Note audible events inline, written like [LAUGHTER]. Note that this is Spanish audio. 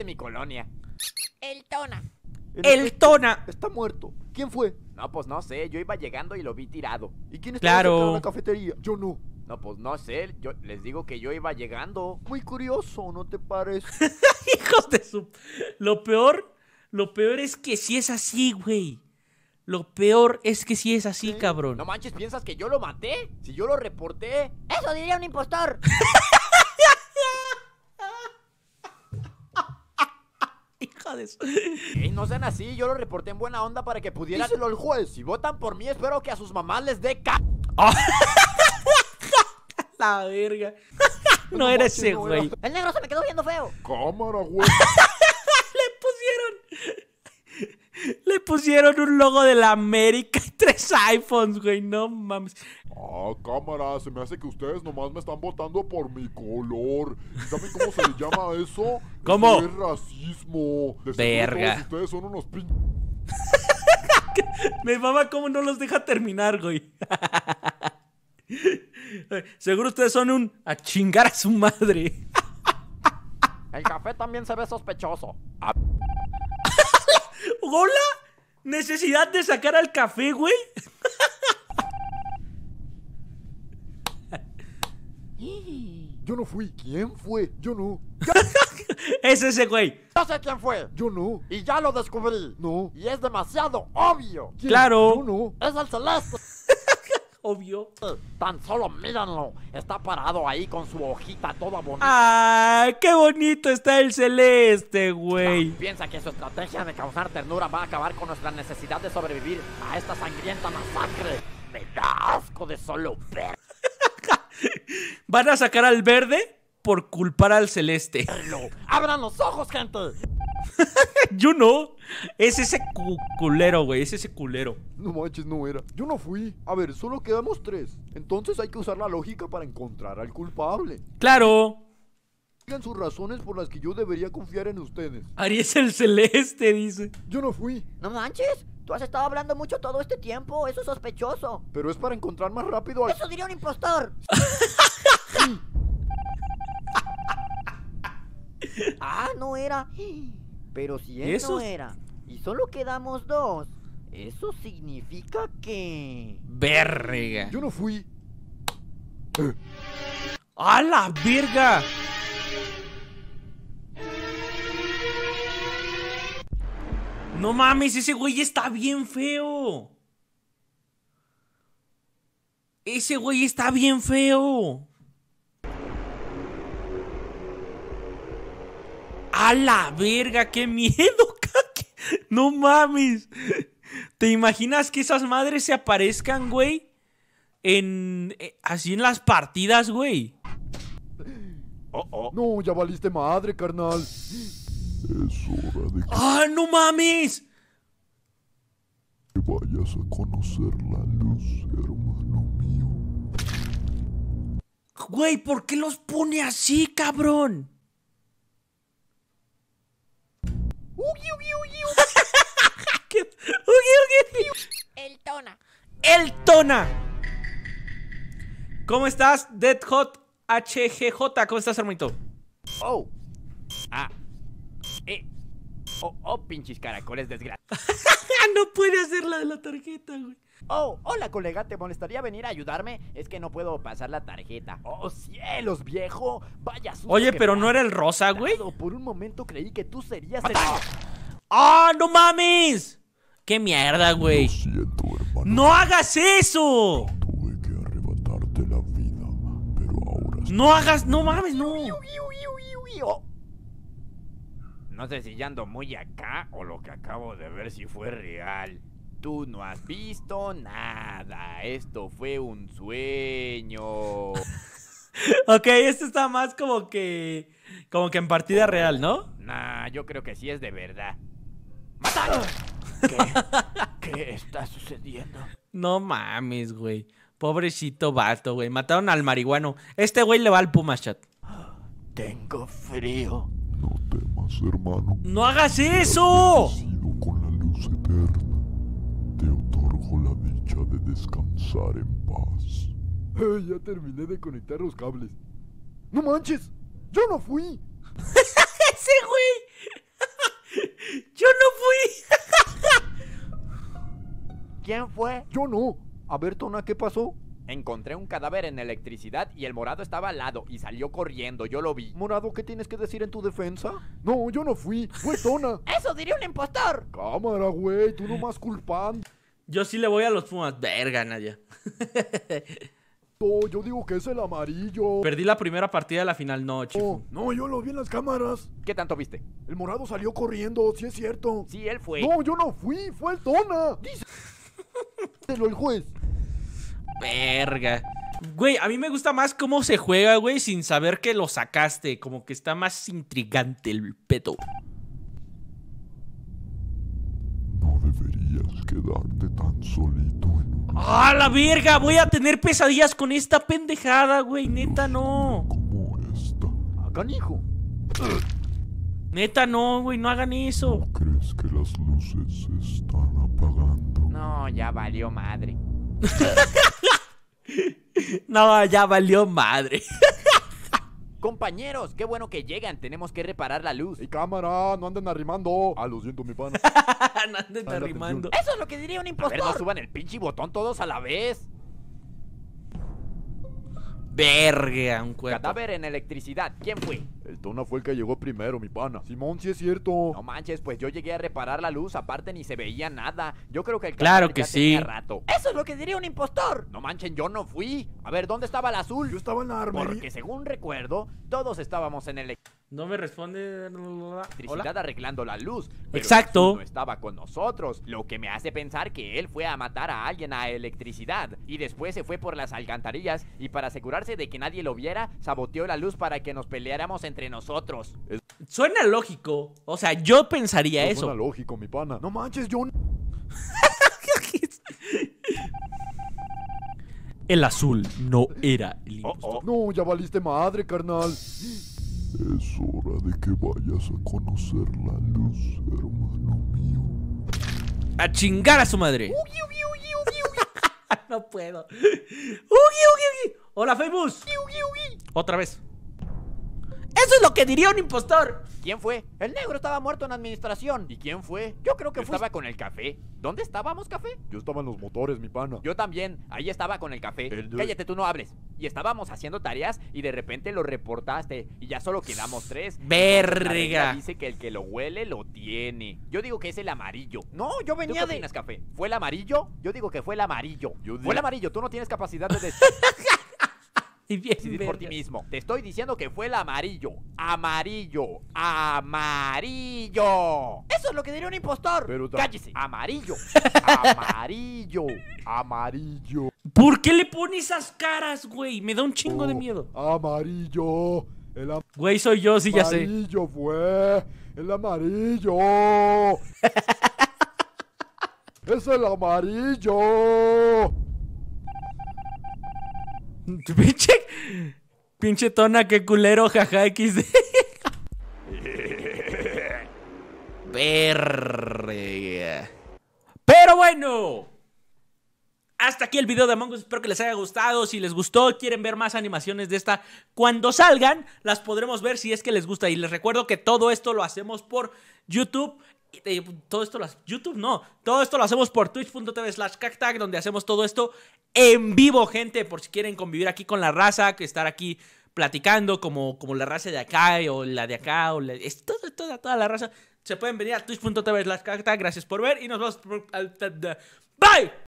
de mi colonia. El Tona. El, Tona. Está muerto. ¿Quién fue? No, pues no sé. Yo iba llegando y lo vi tirado. ¿Y quién estaba claro. en la cafetería? Yo no. No, pues no sé. Yo les digo que yo iba llegando. Muy curioso, ¿no te parece? [LAUGHS] Hijos de su. Lo peor. Lo peor es que si es así, güey. Lo peor es que si es así, cabrón. No manches, ¿piensas que yo lo maté? Si yo lo reporté. ¡Eso diría un impostor! [LAUGHS] Ey, no sean así, yo lo reporté en buena onda para que pudiera hacerlo el juez. Si votan por mí, espero que a sus mamás les dé ca... [LAUGHS] La verga. [LAUGHS] no, eres ese, güey. El negro se me quedó viendo feo. Cámara, güey. [LAUGHS] pusieron un logo de la América y tres iPhones, güey. No mames. Ah, cámara, se me hace que ustedes nomás me están votando por mi color. ¿Y ¿Saben cómo se le llama eso? [LAUGHS] ¿Cómo? racismo. Verga. ustedes son unos pin... [LAUGHS] me mama cómo no los deja terminar, güey. [LAUGHS] Seguro ustedes son un a chingar a su madre. El café también se ve sospechoso. ¿Hola? necesidad de sacar al café, güey. Yo no fui. ¿Quién fue? Yo no. [LAUGHS] es ese güey. Yo sé quién fue. Yo no. Y ya lo descubrí. No. Y es demasiado obvio. Claro. Yo no. Es el celeste obvio. Eh, tan solo míranlo, está parado ahí con su hojita toda bonita. ¡Ah! ¡Qué bonito está el celeste, güey! Ah, piensa que su estrategia de causar ternura va a acabar con nuestra necesidad de sobrevivir a esta sangrienta masacre. Me da asco de solo ver. [LAUGHS] ¿Van a sacar al verde? por culpar al celeste. ¡Abran los ojos, gente! [LAUGHS] yo no. Es ese culero, güey. Es ese culero. No manches, no era. Yo no fui. A ver, solo quedamos tres. Entonces hay que usar la lógica para encontrar al culpable. Claro. Digan sus razones por las que yo debería confiar en ustedes. Aries el celeste, dice. Yo no fui. No manches. Tú has estado hablando mucho todo este tiempo. Eso es sospechoso. Pero es para encontrar más rápido al... Eso diría un impostor. [LAUGHS] ah, no era. Pero si él no era y solo quedamos dos, eso significa que... Verga. Yo no fui. ¡A la verga! No mames, ese güey está bien feo. Ese güey está bien feo. A la verga, qué miedo, [LAUGHS] No mames. ¿Te imaginas que esas madres se aparezcan, güey? En. Eh, así en las partidas, güey. Oh, oh. No, ya valiste madre, carnal. Es hora de ¡Ah, no mames! Que vayas a conocer la luz, hermano mío. Güey, ¿por qué los pone así, cabrón? [LAUGHS] El Tona. El Tona. ¿Cómo estás, Dead Hot HGJ? ¿Cómo estás, hermanito? Oh. Ah. Eh. Oh, oh pinches caracoles, desgraciados. [LAUGHS] no puede hacer la de la tarjeta, güey. Oh, hola colega, ¿te molestaría venir a ayudarme? Es que no puedo pasar la tarjeta. Oh, cielos, viejo. Vaya Oye, pero no era el rosa, güey. Por un momento creí que tú serías el... ¡Ah, no mames! ¡Qué mierda, güey! ¡No hagas eso! la vida, pero ahora... ¡No hagas! ¡No mames, no! Oh. No sé si ya ando muy acá o lo que acabo de ver si fue real. Tú no has visto nada. Esto fue un sueño. [LAUGHS] ok, esto está más como que. Como que en partida real, ¿no? Nah, yo creo que sí es de verdad. ¡Mátalo! ¿Qué? ¿Qué está sucediendo? No mames, güey. Pobrecito vato, güey. Mataron al marihuano. Este güey le va al Puma Chat. Tengo frío. No temas, hermano. ¡No hagas eso! Con la luz eterna. Te otorgo la dicha de descansar en paz. Eh, ya terminé de conectar los cables. ¡No manches! ¡Yo no fui! [LAUGHS] ¡Ese güey! [LAUGHS] ¡Yo no fui! [LAUGHS] ¿Quién fue? Yo no. A ver, Tona, ¿qué pasó? Encontré un cadáver en electricidad y el morado estaba al lado y salió corriendo, yo lo vi. Morado, ¿qué tienes que decir en tu defensa? No, yo no fui, fue Zona [LAUGHS] ¡Eso diría un impostor! Cámara, güey, tú nomás culpando. Yo sí le voy a los fumas Verga, Nadia. [LAUGHS] yo digo que es el amarillo. Perdí la primera partida de la final, noche. No, yo lo vi en las cámaras. ¿Qué tanto viste? El morado salió corriendo, sí es cierto. Sí, él fue. No, yo no fui, fue el Tona. Díselo [LAUGHS] el juez. Verga. Güey, a mí me gusta más cómo se juega, güey, sin saber que lo sacaste. Como que está más intrigante el pedo. No deberías quedarte tan solito en ¡Ah, la verga! Voy a tener pesadillas con esta pendejada, güey. Neta, no. ¿Cómo esta. Hagan hijo. Neta, no, güey. No hagan eso. crees que las luces se están apagando? No, ya valió madre. [LAUGHS] No, ya valió madre. Compañeros, qué bueno que llegan. Tenemos que reparar la luz. ¡Y cámara! ¡No anden arrimando! Ah, lo siento, mi pana. [LAUGHS] no anden arrimando. Eso es lo que diría un impostor. A no suban el pinche botón todos a la vez. Verga, un cuerpo. Cadáver en electricidad. ¿Quién fue? El Tona fue el que llegó primero, mi pana. Simón, sí es cierto. No manches, pues yo llegué a reparar la luz, aparte ni se veía nada. Yo creo que el Claro que sí. rato. Eso es lo que diría un impostor. No manchen, yo no fui. A ver, ¿dónde estaba el azul? Yo estaba en la armadura Porque según recuerdo, todos estábamos en el no me responde. Electricidad arreglando la luz. Exacto. No estaba con nosotros, lo que me hace pensar que él fue a matar a alguien a electricidad y después se fue por las alcantarillas y para asegurarse de que nadie lo viera, saboteó la luz para que nos peleáramos entre nosotros. Suena lógico. O sea, yo pensaría eso. Suena lógico, mi pana. No manches, John. [LAUGHS] el azul no era el oh, oh. No, ya valiste madre, carnal. Es hora de que vayas a conocer la luz, hermano mío. A chingar a su madre. [LAUGHS] no puedo. Hola, Famous. Otra vez. Eso es lo que diría un impostor. ¿Quién fue? El negro estaba muerto en administración. ¿Y quién fue? Yo creo que fue. Estaba con el café. ¿Dónde estábamos, café? Yo estaba en los motores, mi pana. Yo también. Ahí estaba con el café. Cállate, tú no hables. Y estábamos haciendo tareas y de repente lo reportaste. Y ya solo quedamos tres. Verga. Dice que el que lo huele lo tiene. Yo digo que es el amarillo. No, yo venía ¿Tú de. café? ¿Fue el amarillo? Yo digo que fue el amarillo. fue el amarillo. Tú no tienes capacidad de. [LAUGHS] Y Decidir por ti mismo. Te estoy diciendo que fue el amarillo. Amarillo. Amarillo. Eso es lo que diría un impostor. Pero Cállese. Amarillo. [LAUGHS] amarillo. Amarillo. ¿Por qué le pone esas caras, güey? Me da un chingo de oh, miedo. Amarillo. güey, soy yo, sí, ya sé. Amarillo fue. El amarillo. [LAUGHS] es el amarillo. Pinche. Pinche tona, que culero, jaja, XD. Pero bueno. Hasta aquí el video de Among Us, espero que les haya gustado, si les gustó, quieren ver más animaciones de esta, cuando salgan las podremos ver si es que les gusta y les recuerdo que todo esto lo hacemos por YouTube, todo esto lo YouTube no, todo esto lo hacemos por twitch.tv slash cactag, donde hacemos todo esto en vivo, gente, por si quieren convivir aquí con la raza, que estar aquí platicando como, como la raza de acá o la de acá, o la, toda, toda, la raza. Se pueden venir a twitch.tv slash cactag, gracias por ver y nos vemos. Bye.